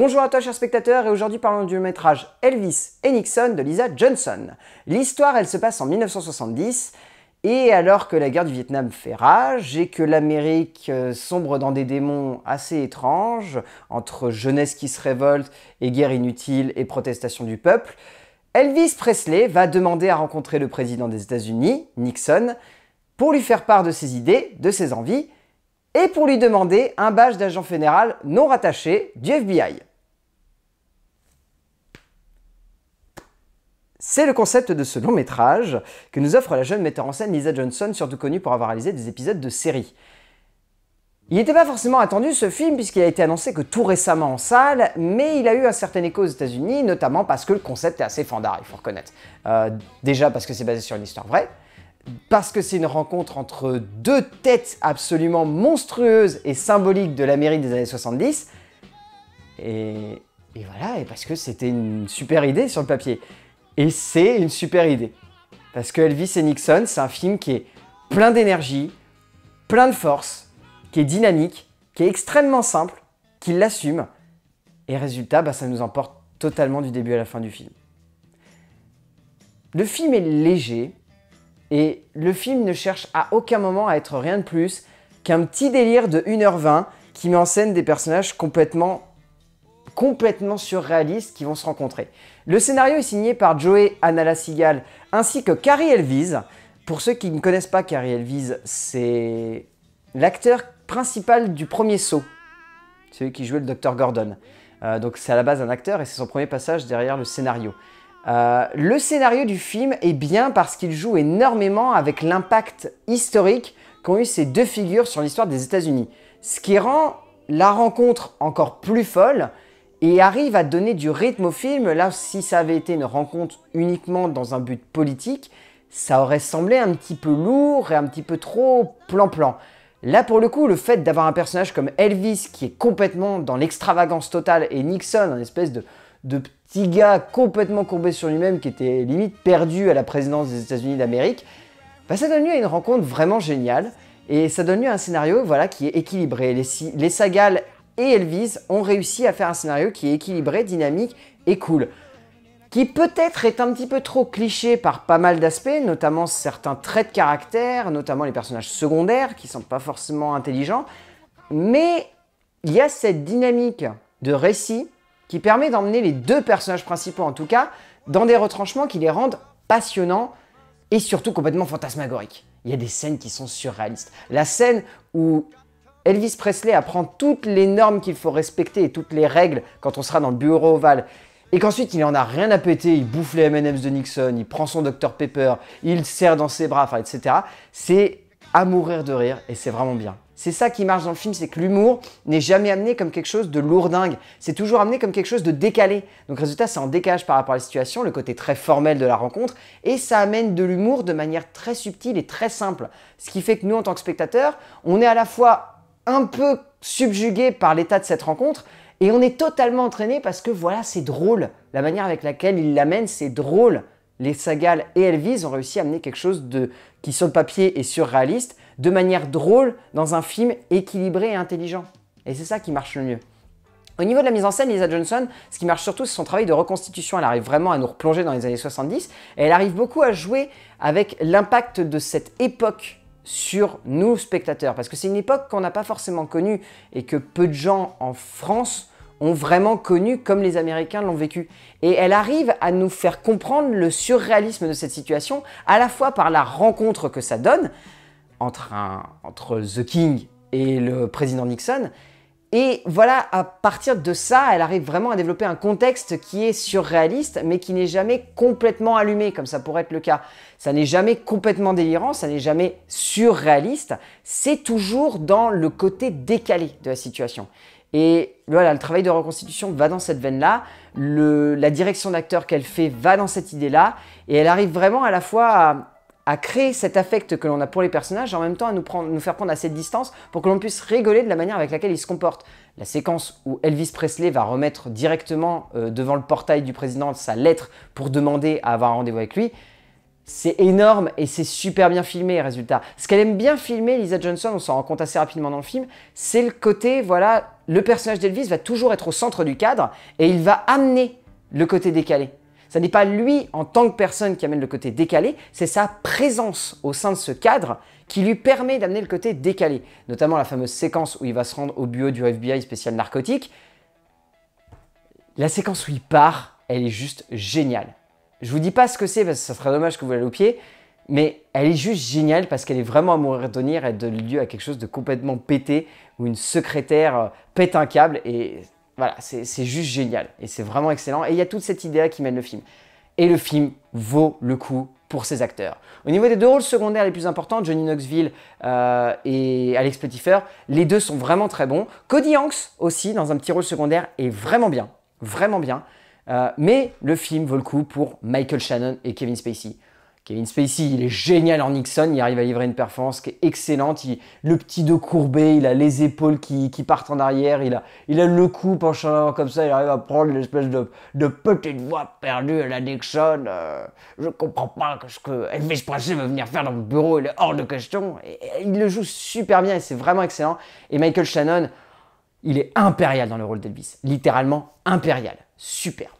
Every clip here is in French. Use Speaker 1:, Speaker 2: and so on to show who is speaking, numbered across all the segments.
Speaker 1: Bonjour à toi chers spectateurs et aujourd'hui parlons du métrage Elvis et Nixon de Lisa Johnson. L'histoire elle se passe en 1970 et alors que la guerre du Vietnam fait rage et que l'Amérique euh, sombre dans des démons assez étranges, entre jeunesse qui se révolte et guerre inutile et protestation du peuple, Elvis Presley va demander à rencontrer le président des États-Unis, Nixon, pour lui faire part de ses idées, de ses envies et pour lui demander un badge d'agent fédéral non rattaché du FBI. C'est le concept de ce long métrage que nous offre la jeune metteur en scène Lisa Johnson, surtout connue pour avoir réalisé des épisodes de séries. Il n'était pas forcément attendu ce film puisqu'il a été annoncé que tout récemment en salle, mais il a eu un certain écho aux États-Unis, notamment parce que le concept est assez fandard, il faut reconnaître. Euh, déjà parce que c'est basé sur une histoire vraie, parce que c'est une rencontre entre deux têtes absolument monstrueuses et symboliques de l'Amérique des années 70, et voilà, et parce que c'était une super idée sur le papier. Et c'est une super idée. Parce que Elvis et Nixon, c'est un film qui est plein d'énergie, plein de force, qui est dynamique, qui est extrêmement simple, qui l'assume. Et résultat, bah, ça nous emporte totalement du début à la fin du film. Le film est léger et le film ne cherche à aucun moment à être rien de plus qu'un petit délire de 1h20 qui met en scène des personnages complètement complètement surréalistes qui vont se rencontrer. Le scénario est signé par Joey Anala Seagal ainsi que Carrie Elvis. Pour ceux qui ne connaissent pas Carrie Elvis, c'est l'acteur principal du premier saut, celui qui jouait le Dr Gordon. Euh, donc c'est à la base un acteur et c'est son premier passage derrière le scénario. Euh, le scénario du film est bien parce qu'il joue énormément avec l'impact historique qu'ont eu ces deux figures sur l'histoire des États-Unis. Ce qui rend la rencontre encore plus folle, et arrive à donner du rythme au film. Là, si ça avait été une rencontre uniquement dans un but politique, ça aurait semblé un petit peu lourd et un petit peu trop plan-plan. Là, pour le coup, le fait d'avoir un personnage comme Elvis qui est complètement dans l'extravagance totale et Nixon, un espèce de, de petit gars complètement courbé sur lui-même qui était limite perdu à la présidence des États-Unis d'Amérique, bah, ça donne lieu à une rencontre vraiment géniale et ça donne lieu à un scénario voilà, qui est équilibré. Les, les et Elvis ont réussi à faire un scénario qui est équilibré, dynamique et cool. Qui peut-être est un petit peu trop cliché par pas mal d'aspects, notamment certains traits de caractère, notamment les personnages secondaires qui sont pas forcément intelligents, mais il y a cette dynamique de récit qui permet d'emmener les deux personnages principaux en tout cas dans des retranchements qui les rendent passionnants et surtout complètement fantasmagoriques. Il y a des scènes qui sont surréalistes. La scène où Elvis Presley apprend toutes les normes qu'il faut respecter et toutes les règles quand on sera dans le bureau ovale. Et qu'ensuite, il en a rien à péter, il bouffe les M&M's de Nixon, il prend son Dr Pepper, il serre dans ses bras, etc. C'est à mourir de rire et c'est vraiment bien. C'est ça qui marche dans le film, c'est que l'humour n'est jamais amené comme quelque chose de lourdingue. C'est toujours amené comme quelque chose de décalé. Donc résultat, ça en décage par rapport à la situation, le côté très formel de la rencontre, et ça amène de l'humour de manière très subtile et très simple. Ce qui fait que nous, en tant que spectateurs, on est à la fois un peu subjugué par l'état de cette rencontre et on est totalement entraîné parce que voilà, c'est drôle. La manière avec laquelle il l'amène, c'est drôle. Les Sagal et Elvis ont réussi à amener quelque chose de, qui sur le papier est surréaliste, de manière drôle dans un film équilibré et intelligent. Et c'est ça qui marche le mieux. Au niveau de la mise en scène, Lisa Johnson, ce qui marche surtout, c'est son travail de reconstitution. Elle arrive vraiment à nous replonger dans les années 70 et elle arrive beaucoup à jouer avec l'impact de cette époque sur nous, spectateurs. Parce que c'est une époque qu'on n'a pas forcément connue et que peu de gens en France ont vraiment connu comme les Américains l'ont vécu. Et elle arrive à nous faire comprendre le surréalisme de cette situation, à la fois par la rencontre que ça donne entre, entre The King et le président Nixon, et voilà, à partir de ça, elle arrive vraiment à développer un contexte qui est surréaliste, mais qui n'est jamais complètement allumé, comme ça pourrait être le cas. Ça n'est jamais complètement délirant, ça n'est jamais surréaliste, c'est toujours dans le côté décalé de la situation. Et voilà, le travail de reconstitution va dans cette veine-là, la direction d'acteur qu'elle fait va dans cette idée-là, et elle arrive vraiment à la fois à, à créer cet affect que l'on a pour les personnages en même temps à nous, faire prendre assez de distance pour que l'on puisse rigoler de la manière avec laquelle ils se comportent. La séquence où Elvis Presley va remettre directement euh, devant le portail du président sa lettre pour demander à avoir un rendez-vous avec lui, c'est énorme et c'est super bien filmé, résultat. Ce qu'elle aime bien filmer, Lisa Johnson, on s'en rend compte assez rapidement dans le film, c'est le côté, voilà, le personnage d'Elvis va toujours être au centre du cadre et il va amener le côté décalé. Ce n'est pas lui en tant que personne qui amène le côté décalé, c'est sa présence au sein de ce cadre qui lui permet d'amener le côté décalé. Notamment la fameuse séquence où il va se rendre au bureau du FBI spécial narcotique. La séquence où il part, elle est juste géniale. Je vous dis pas ce que c'est parce que ça serait dommage que vous la loupiez, mais elle est juste géniale parce qu'elle est vraiment à mourir de rire, elle donne lieu à quelque chose de complètement pété où une secrétaire euh, pète un câble et voilà, c'est juste génial. Et c'est vraiment excellent. Et il y a toute cette idée-là qui mène le film. Et le film vaut le coup pour ses acteurs. Au niveau des deux rôles secondaires les plus importants, Johnny Knoxville euh, et Alex Petitfer, les deux sont vraiment très bons. Cody Hanks aussi, dans un petit rôle secondaire, est vraiment bien, vraiment bien. Euh, mais le film vaut le coup pour Michael Shannon et Kevin Spacey. Kevin Spacey, il est génial en Nixon, il arrive à livrer une performance qui est excellente. Il, le petit dos courbé, il a les épaules qui, partent en arrière, il a, il a le cou penché en comme ça, il arrive à prendre l'espèce de, de, petite voix perdue à la Nixon. je euh, je comprends pas ce que Elvis Presley veut venir faire dans le bureau, il est hors de question. il le joue super bien et c'est vraiment excellent. Et Michael Shannon, il est impérial dans le rôle d'Elvis, littéralement impérial, superbe.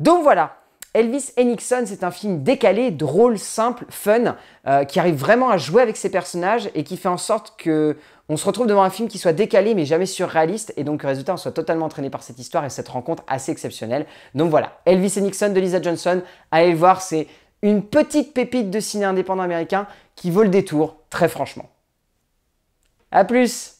Speaker 1: Donc voilà, Elvis Nixon, c'est un film décalé, drôle, simple, fun, euh, qui arrive vraiment à jouer avec ses personnages et qui fait en sorte que on se retrouve devant un film qui soit décalé mais jamais surréaliste et donc le résultat on soit totalement entraîné par cette histoire et cette rencontre assez exceptionnelle. Donc voilà, Elvis Nixon de Lisa Johnson, allez le voir, c'est une petite pépite de ciné indépendant américain qui vaut le détour, très franchement. A plus